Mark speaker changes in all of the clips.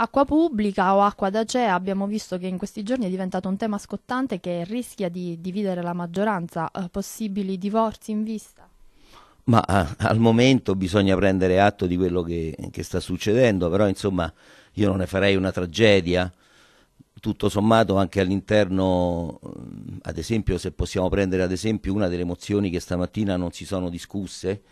Speaker 1: Acqua pubblica o acqua d'acea abbiamo visto che in questi giorni è diventato un tema scottante che rischia di dividere la maggioranza, eh, possibili divorzi in vista? Ma a, eh, al momento bisogna prendere atto di quello che, che, sta succedendo, però insomma io non ne farei una tragedia, tutto sommato anche all'interno, eh, ad esempio se possiamo prendere ad esempio una delle mozioni che stamattina non si sono discusse,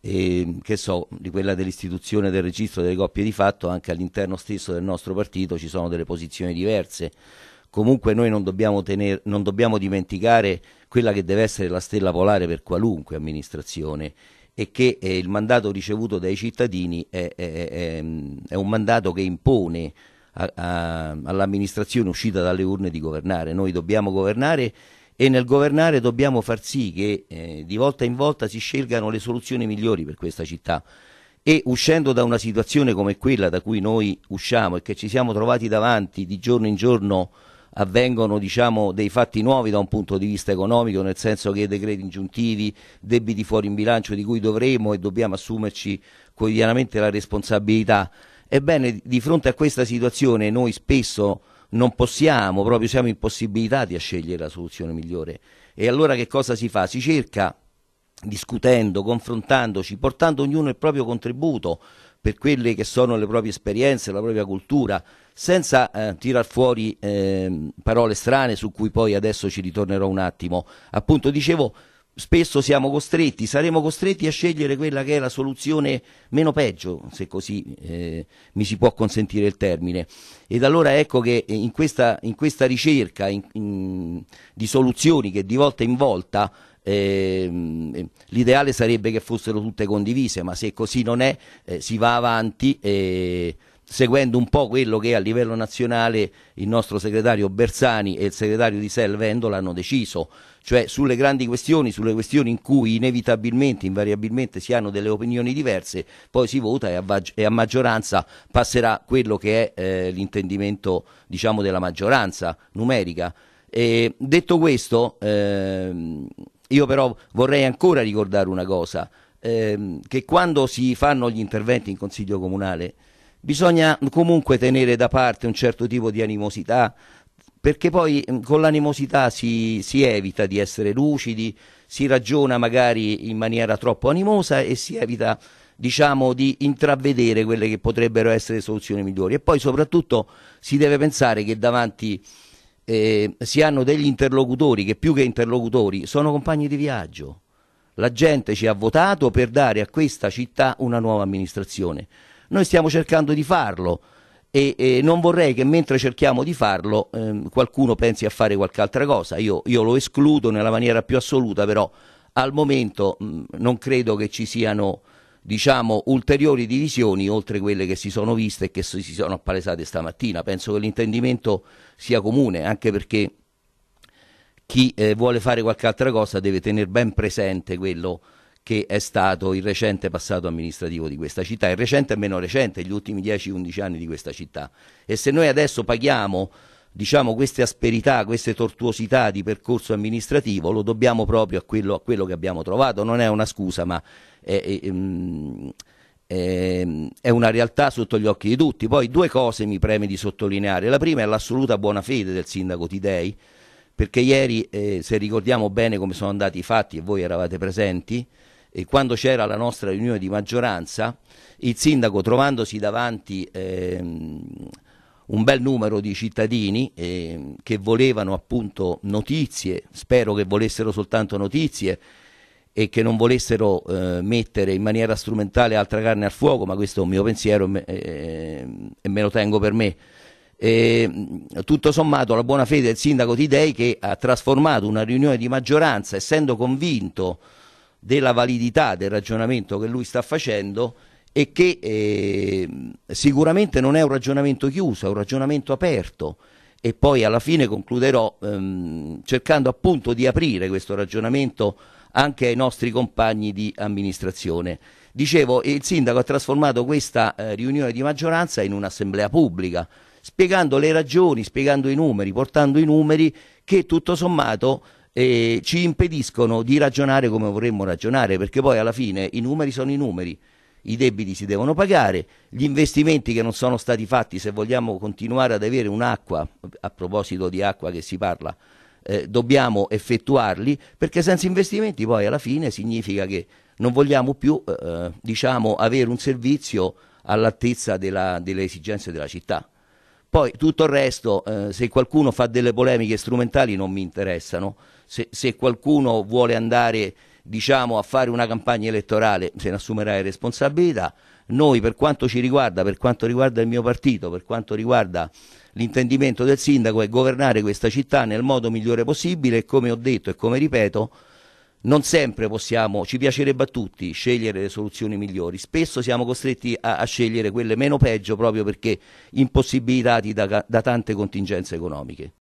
Speaker 1: e, ehm, che so, di quella dell'istituzione del registro delle coppie di fatto, anche all'interno stesso del nostro partito ci sono delle posizioni diverse. Comunque noi non dobbiamo, tener, non dobbiamo dimenticare quella che deve essere la stella polare per qualunque amministrazione e che eh, il mandato ricevuto dai cittadini è, è, è, è ehm, un mandato che impone all'amministrazione uscita dalle urne di governare. Noi dobbiamo governare e nel governare dobbiamo far sì che eh, di volta in volta si scelgano le soluzioni migliori per questa città e uscendo da una situazione come quella da cui noi usciamo e che ci siamo trovati davanti di giorno in giorno avvengono diciamo, dei fatti nuovi da un punto di vista economico, nel senso che decreti ingiuntivi, debiti fuori in bilancio di cui dovremo e dobbiamo assumerci quotidianamente la responsabilità. Ebbene, di fronte a questa situazione noi spesso non possiamo, proprio siamo impossibilitati a scegliere la soluzione migliore. E allora che cosa si fa? Si cerca, discutendo, confrontandoci, portando ognuno il proprio contributo per quelle che sono le proprie esperienze, la propria cultura, senza eh, tirar fuori eh, parole strane su cui poi adesso ci ritornerò un attimo. Appunto, dicevo spesso siamo costretti, saremo costretti a scegliere quella che è la soluzione meno peggio, se così eh, mi si può consentire il termine. Ed allora ecco che in questa, in questa ricerca in, in, di soluzioni che di volta in volta eh, l'ideale sarebbe che fossero tutte condivise, ma se così non è eh, si va avanti eh, seguendo un po' quello che a livello nazionale il nostro segretario Bersani e il segretario di Sel Vendola hanno deciso, cioè sulle grandi questioni, sulle questioni in cui inevitabilmente, invariabilmente si hanno delle opinioni diverse, poi si vota e a, e a maggioranza passerà quello che è eh, l'intendimento diciamo, della maggioranza numerica. E, detto questo, ehm, io però vorrei ancora ricordare una cosa, ehm, che quando si fanno gli interventi in Consiglio Comunale bisogna comunque tenere da parte un certo tipo di animosità perché poi mm, con l'animosità si, si evita di essere lucidi, si ragiona magari in maniera troppo animosa e si evita diciamo, di intravedere quelle che potrebbero essere soluzioni migliori. E poi soprattutto si deve pensare che davanti eh, si hanno degli interlocutori che più che interlocutori sono compagni di viaggio. La gente ci ha votato per dare a questa città una nuova amministrazione. Noi stiamo cercando di farlo e, e non vorrei che mentre cerchiamo di farlo ehm, qualcuno pensi a fare qualche altra cosa. Io, io, lo escludo nella maniera più assoluta, però al momento mh, mm, non credo che ci siano diciamo, ulteriori divisioni oltre quelle che si sono viste e che si sono appalesate stamattina. Penso che l'intendimento sia comune, anche perché chi eh, vuole fare qualche altra cosa deve tenere ben presente quello che è stato il recente passato amministrativo di questa città, il recente e meno recente, gli ultimi 10-11 anni di questa città. E se noi adesso paghiamo diciamo, queste asperità, queste tortuosità di percorso amministrativo, lo dobbiamo proprio a quello, a quello che abbiamo trovato. Non è una scusa, ma è, è, mm, è, è, una realtà sotto gli occhi di tutti. Poi due cose mi preme di sottolineare. La prima è l'assoluta buona fede del sindaco Tidei, perché ieri, eh, se ricordiamo bene come sono andati i fatti e voi eravate presenti, e quando c'era la nostra riunione di maggioranza, il sindaco trovandosi davanti ehm, un bel numero di cittadini eh, che volevano appunto notizie, spero che volessero soltanto notizie e che non volessero eh, mettere in maniera strumentale altra carne al fuoco, ma questo è un mio pensiero eh, e me lo tengo per me. E, ehm, tutto sommato la buona fede del sindaco Tidei che ha trasformato una riunione di maggioranza, essendo convinto della validità del ragionamento che lui sta facendo e che eh, sicuramente non è un ragionamento chiuso, è un ragionamento aperto e poi alla fine concluderò ehm, cercando appunto di aprire questo ragionamento anche ai nostri compagni di amministrazione. Dicevo, il sindaco ha trasformato questa eh, riunione di maggioranza in un'assemblea pubblica, spiegando le ragioni, spiegando i numeri, portando i numeri che tutto sommato eh, ci impediscono di ragionare come vorremmo ragionare, perché poi alla fine i numeri sono i numeri, i debiti si devono pagare, gli investimenti che non sono stati fatti, se vogliamo continuare ad avere un'acqua, a proposito di acqua che si parla, eh, dobbiamo effettuarli, perché senza investimenti poi alla fine significa che non vogliamo più eh, eh diciamo, avere un servizio all'altezza delle esigenze della città. Poi tutto il resto, eh, se qualcuno fa delle polemiche strumentali non mi interessano, se, se qualcuno vuole andare diciamo, a fare una campagna elettorale se ne assumerà le responsabilità, noi per quanto ci riguarda, per quanto riguarda il mio partito, per quanto riguarda l'intendimento del sindaco è governare questa città nel modo migliore possibile e come ho detto e come ripeto non sempre possiamo, ci piacerebbe a tutti scegliere le soluzioni migliori, spesso siamo costretti a, a scegliere quelle meno peggio proprio perché impossibilitati da, da tante contingenze economiche.